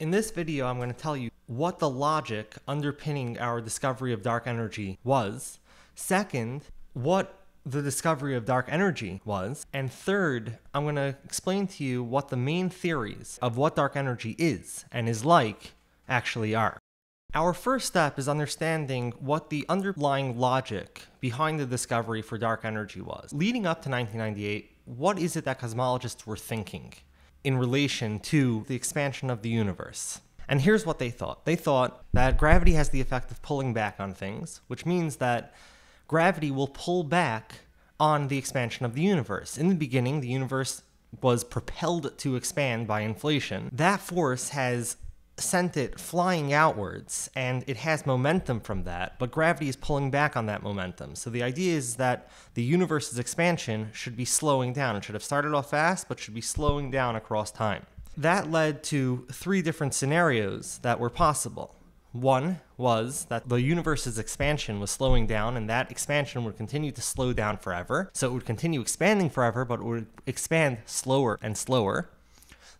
In this video, I'm going to tell you what the logic underpinning our discovery of dark energy was. Second, what the discovery of dark energy was. And third, I'm going to explain to you what the main theories of what dark energy is and is like actually are. Our first step is understanding what the underlying logic behind the discovery for dark energy was. Leading up to 1998, what is it that cosmologists were thinking? in relation to the expansion of the universe. And here's what they thought they thought that gravity has the effect of pulling back on things, which means that gravity will pull back on the expansion of the universe. In the beginning, the universe was propelled to expand by inflation. That force has sent it flying outwards and it has momentum from that, but gravity is pulling back on that momentum. So the idea is that the universe's expansion should be slowing down. It should have started off fast, but should be slowing down across time. That led to three different scenarios that were possible. One was that the universe's expansion was slowing down, and that expansion would continue to slow down forever. So it would continue expanding forever, but it would expand slower and slower.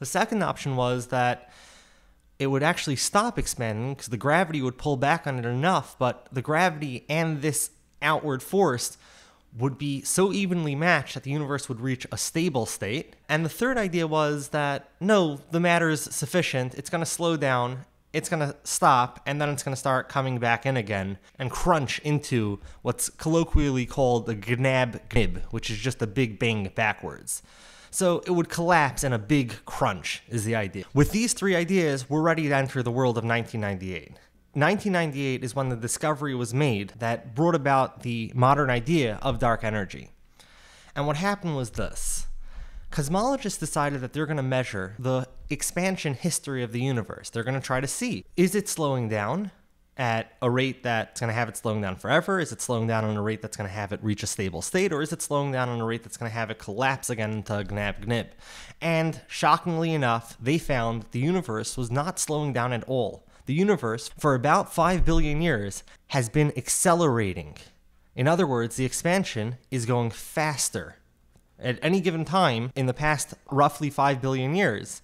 The second option was that it would actually stop expanding because the gravity would pull back on it enough, but the gravity and this outward force would be so evenly matched that the universe would reach a stable state. And the third idea was that no, the matter is sufficient, it's going to slow down, it's going to stop, and then it's going to start coming back in again and crunch into what's colloquially called the gnab gnib, which is just a big bang backwards. So it would collapse in a big crunch, is the idea. With these three ideas, we're ready to enter the world of 1998. 1998 is when the discovery was made that brought about the modern idea of dark energy. And what happened was this cosmologists decided that they're going to measure the expansion history of the universe. They're going to try to see is it slowing down? at a rate that's going to have it slowing down forever? Is it slowing down on a rate that's going to have it reach a stable state? Or is it slowing down on a rate that's going to have it collapse again into gnab gnib? And shockingly enough, they found the universe was not slowing down at all. The universe, for about 5 billion years, has been accelerating. In other words, the expansion is going faster at any given time in the past roughly 5 billion years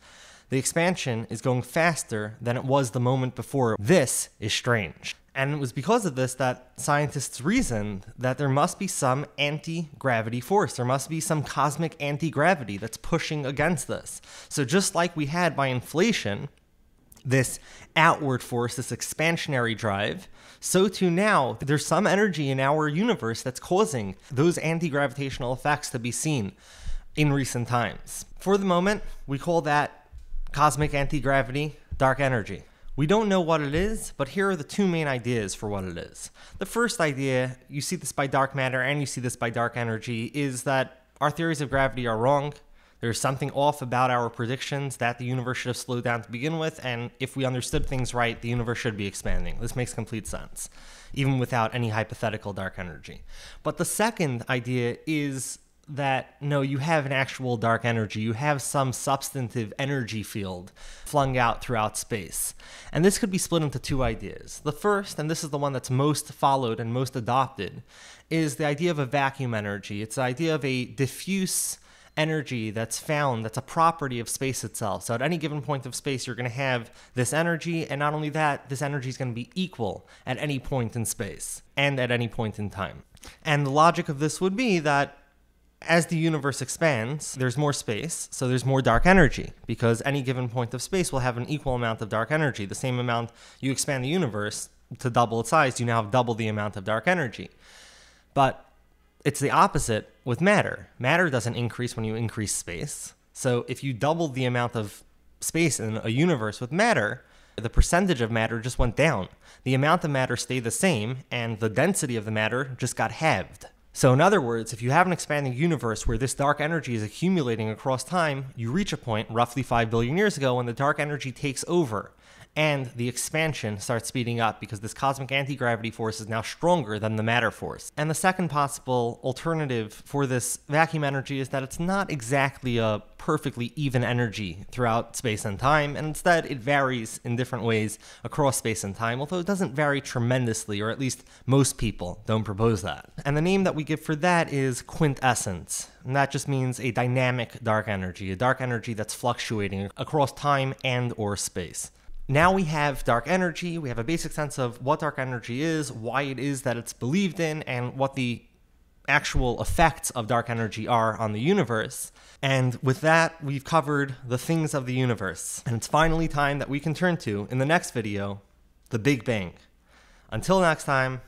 the expansion is going faster than it was the moment before. This is strange. And it was because of this that scientists reasoned that there must be some anti gravity force. There must be some cosmic anti gravity that's pushing against this. So, just like we had by inflation, this outward force, this expansionary drive, so too now there's some energy in our universe that's causing those anti gravitational effects to be seen in recent times. For the moment, we call that cosmic anti gravity, dark energy. We don't know what it is, but here are the two main ideas for what it is. The first idea, you see this by dark matter and you see this by dark energy, is that our theories of gravity are wrong. There's something off about our predictions that the universe should have slowed down to begin with, and if we understood things right, the universe should be expanding. This makes complete sense, even without any hypothetical dark energy. But the second idea is that no, you have an actual dark energy. You have some substantive energy field flung out throughout space. And this could be split into two ideas. The first, and this is the one that's most followed and most adopted, is the idea of a vacuum energy. It's the idea of a diffuse energy that's found that's a property of space itself. So at any given point of space, you're going to have this energy, and not only that, this energy is going to be equal at any point in space and at any point in time. And the logic of this would be that as the universe expands, there's more space, so there's more dark energy because any given point of space will have an equal amount of dark energy. The same amount you expand the universe to double its size, you now have double the amount of dark energy. But it's the opposite with matter. Matter doesn't increase when you increase space. So if you doubled the amount of space in a universe with matter, the percentage of matter just went down. The amount of matter stayed the same, and the density of the matter just got halved. So, in other words, if you have an expanding universe where this dark energy is accumulating across time, you reach a point, roughly 5 billion years ago, when the dark energy takes over and the expansion starts speeding up because this cosmic anti-gravity force is now stronger than the matter force. And the second possible alternative for this vacuum energy is that it's not exactly a perfectly even energy throughout space and time, and instead it varies in different ways across space and time, although it doesn't vary tremendously, or at least most people don't propose that. And the name that we give for that is quintessence, and that just means a dynamic dark energy, a dark energy that's fluctuating across time and or space now we have dark energy, we have a basic sense of what dark energy is, why it is that it's believed in, and what the actual effects of dark energy are on the universe. And with that, we've covered the things of the universe. And it's finally time that we can turn to, in the next video, the Big Bang. Until next time,